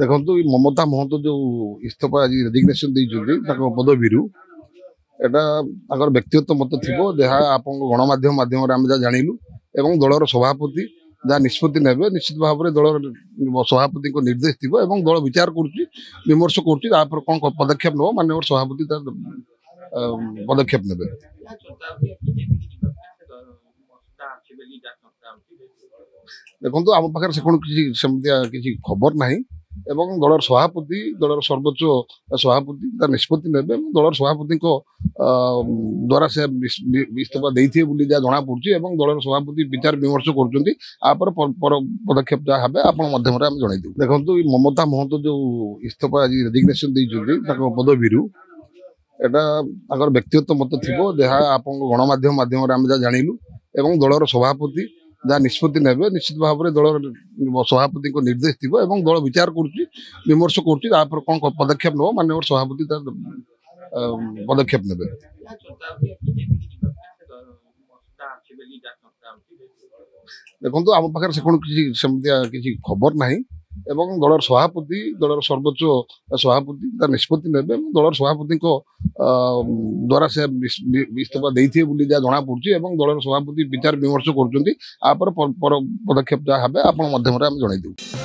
ଦେଖନ୍ତୁ ମମତା ମହନ୍ତ ଯେଉଁ ଇସ୍ତଫା ଆଜି ରେଜିଗ୍ନେସନ୍ ଦେଇଛନ୍ତି ତାଙ୍କ ପଦବୀରୁ ଏଇଟା ତାଙ୍କର ବ୍ୟକ୍ତିଗତ ମତ ଥିବ ଯାହା ଆପଣଙ୍କ ଗଣମାଧ୍ୟମ ମାଧ୍ୟମରେ ଆମେ ଯାହା ଜାଣିଲୁ ଏବଂ ଦଳର ସଭାପତି ଯାହା ନିଷ୍ପତ୍ତି ନେବେ ନିଶ୍ଚିତ ଭାବରେ ଦଳର ସଭାପତିଙ୍କ ନିର୍ଦ୍ଦେଶ ଥିବ ଏବଂ ଦଳ ବିଚାର କରୁଛି ବିମର୍ଶ କରୁଛି ତାପରେ କ'ଣ ପଦକ୍ଷେପ ନେବ ମାନ୍ୟବର ସଭାପତି ତା ପଦକ୍ଷେପ ନେବେ ଦେଖନ୍ତୁ ଆମ ପାଖରେ ସେ କ'ଣ କିଛି ସେମିତିଆ କିଛି ଖବର ନାହିଁ এবং দলের সভাপতি দলের সর্বোচ্চ সভাপতি তার নিষ্পত্তি নেবে এবং দলের সভাপতিଙ୍କ দ্বারা সে ইস্তফা দিয়ে বলে যা জনা পড়ছে এবং দলের সভাপতি বিচার বিমর্শ করছেন তারপরে পর পদক্ষেপ যা হবে আপনার মাধ্যমে আমি জনাই দেব দেখুন মমতা মহন্ত যে ইস্তফা আজ রেজিগনেসন দিয়েছেন তাঁর পদবীরু এটা তাঁর ব্যক্তিগত মত থাকা আপনার গণমাধ্যম মাধ্যমে আমি যা জাঁলু এবং দলের সভাপতি जहाँ निष्पत्ति ने निश्चित भाव में दल सभापति को निर्देश दी और दल विचार करमर्श कर पदक्षेप नब मान्य सभापति पदक्षेप ने देखो आम पाखे से कौन किसी खबर नहीं ଏବଂ ଦଳର ସଭାପତି ଦଳର ସର୍ବୋଚ୍ଚ ସଭାପତି ତା ନିଷ୍ପତ୍ତି ନେବେ ଏବଂ ଦଳର ସଭାପତିଙ୍କ ଦ୍ୱାରା ସେ ଇସ୍ତଫା ଦେଇଥିବେ ବୋଲି ଯାହା ଜଣାପଡ଼ୁଛି ଏବଂ ଦଳର ସଭାପତି ବିଚାର ବିମର୍ଶ କରୁଛନ୍ତି ଆ ପର ପଦକ୍ଷେପ ଯାହା ହେବେ ଆପଣ ମାଧ୍ୟମରେ ଆମେ ଜଣାଇ ଜଣାଇଦେବୁ